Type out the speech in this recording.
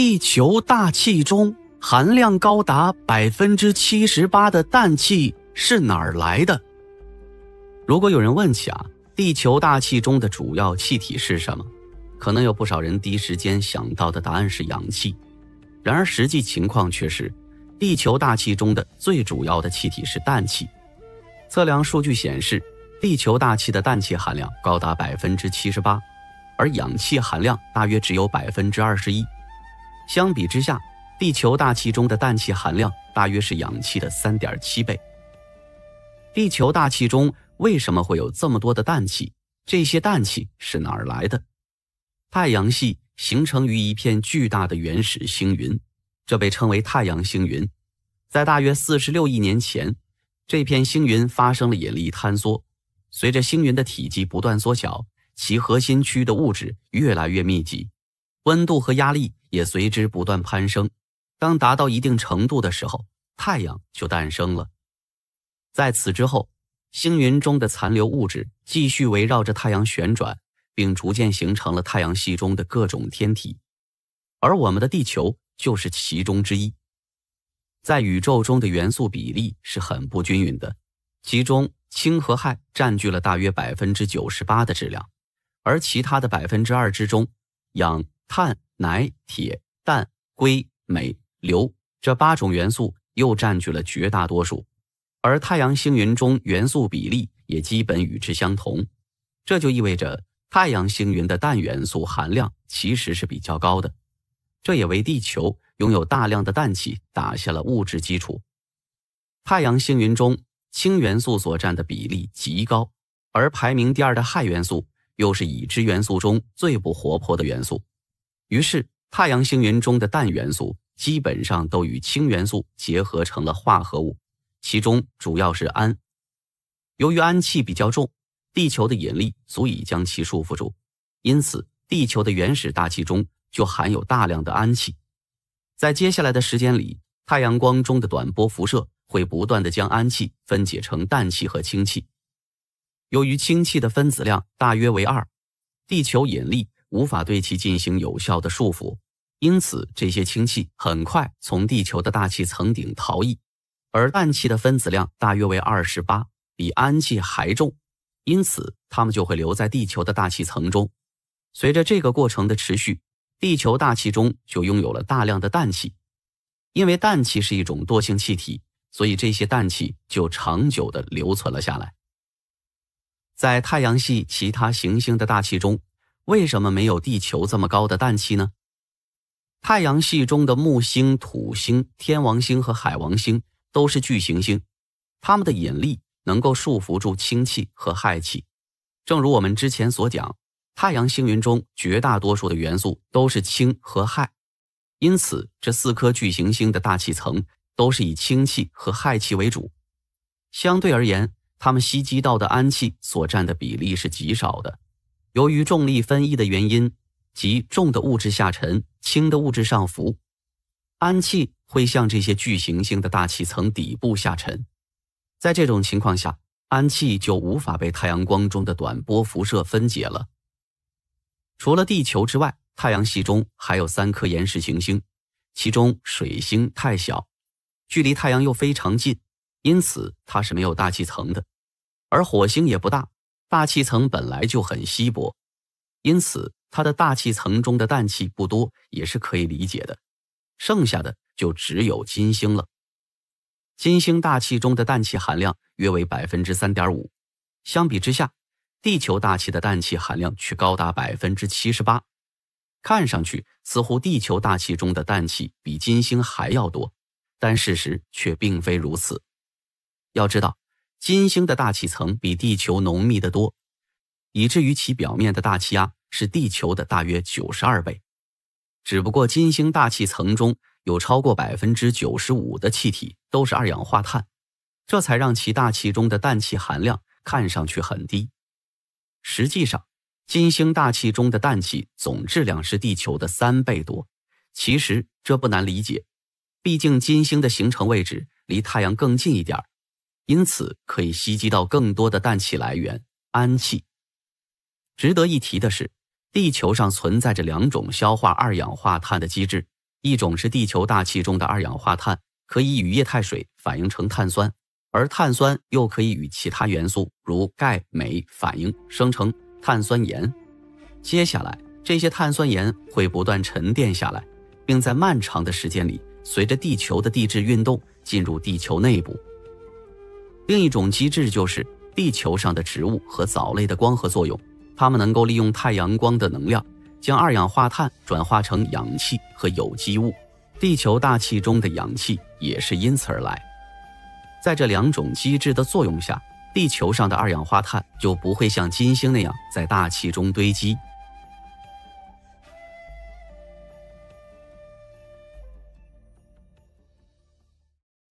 地球大气中含量高达百分之七十八的氮气是哪儿来的？如果有人问起啊，地球大气中的主要气体是什么，可能有不少人第一时间想到的答案是氧气。然而实际情况却是，地球大气中的最主要的气体是氮气。测量数据显示，地球大气的氮气含量高达百分之七十八，而氧气含量大约只有百分之二十一。相比之下，地球大气中的氮气含量大约是氧气的三点七倍。地球大气中为什么会有这么多的氮气？这些氮气是哪儿来的？太阳系形成于一片巨大的原始星云，这被称为太阳星云。在大约四十六亿年前，这片星云发生了引力坍缩，随着星云的体积不断缩小，其核心区的物质越来越密集，温度和压力。也随之不断攀升，当达到一定程度的时候，太阳就诞生了。在此之后，星云中的残留物质继续围绕着太阳旋转，并逐渐形成了太阳系中的各种天体，而我们的地球就是其中之一。在宇宙中的元素比例是很不均匀的，其中氢和氦占据了大约百分之九十八的质量，而其他的百分之二之中，氧、碳。氖、铁、氮、硅、镁、硫这八种元素又占据了绝大多数，而太阳星云中元素比例也基本与之相同。这就意味着太阳星云的氮元素含量其实是比较高的，这也为地球拥有大量的氮气打下了物质基础。太阳星云中氢元素所占的比例极高，而排名第二的氦元素又是已知元素中最不活泼的元素。于是，太阳星云中的氮元素基本上都与氢元素结合成了化合物，其中主要是氨。由于氨气比较重，地球的引力足以将其束缚住，因此地球的原始大气中就含有大量的氨气。在接下来的时间里，太阳光中的短波辐射会不断的将氨气分解成氮气和氢气。由于氢气的分子量大约为二，地球引力。无法对其进行有效的束缚，因此这些氢气很快从地球的大气层顶逃逸。而氮气的分子量大约为二十八，比氨气还重，因此它们就会留在地球的大气层中。随着这个过程的持续，地球大气中就拥有了大量的氮气。因为氮气是一种惰性气体，所以这些氮气就长久的留存了下来。在太阳系其他行星的大气中。为什么没有地球这么高的氮气呢？太阳系中的木星、土星、天王星和海王星都是巨行星，它们的引力能够束缚住氢气和氦气。正如我们之前所讲，太阳星云中绝大多数的元素都是氢和氦，因此这四颗巨行星的大气层都是以氢气和氦气为主。相对而言，它们吸积到的氨气所占的比例是极少的。由于重力分异的原因，即重的物质下沉，轻的物质上浮，氨气会向这些巨行星的大气层底部下沉。在这种情况下，氨气就无法被太阳光中的短波辐射分解了。除了地球之外，太阳系中还有三颗岩石行星，其中水星太小，距离太阳又非常近，因此它是没有大气层的，而火星也不大。大气层本来就很稀薄，因此它的大气层中的氮气不多，也是可以理解的。剩下的就只有金星了。金星大气中的氮气含量约为百分之三点五，相比之下，地球大气的氮气含量却高达百分之七十八。看上去似乎地球大气中的氮气比金星还要多，但事实却并非如此。要知道。金星的大气层比地球浓密得多，以至于其表面的大气压是地球的大约九十二倍。只不过金星大气层中有超过百分之九十五的气体都是二氧化碳，这才让其大气中的氮气含量看上去很低。实际上，金星大气中的氮气总质量是地球的三倍多。其实这不难理解，毕竟金星的形成位置离太阳更近一点儿。因此，可以吸积到更多的氮气来源——氨气。值得一提的是，地球上存在着两种消化二氧化碳的机制：一种是地球大气中的二氧化碳可以与液态水反应成碳酸，而碳酸又可以与其他元素如钙、镁反应生成碳酸盐。接下来，这些碳酸盐会不断沉淀下来，并在漫长的时间里，随着地球的地质运动进入地球内部。另一种机制就是地球上的植物和藻类的光合作用，它们能够利用太阳光的能量，将二氧化碳转化成氧气和有机物。地球大气中的氧气也是因此而来。在这两种机制的作用下，地球上的二氧化碳就不会像金星那样在大气中堆积。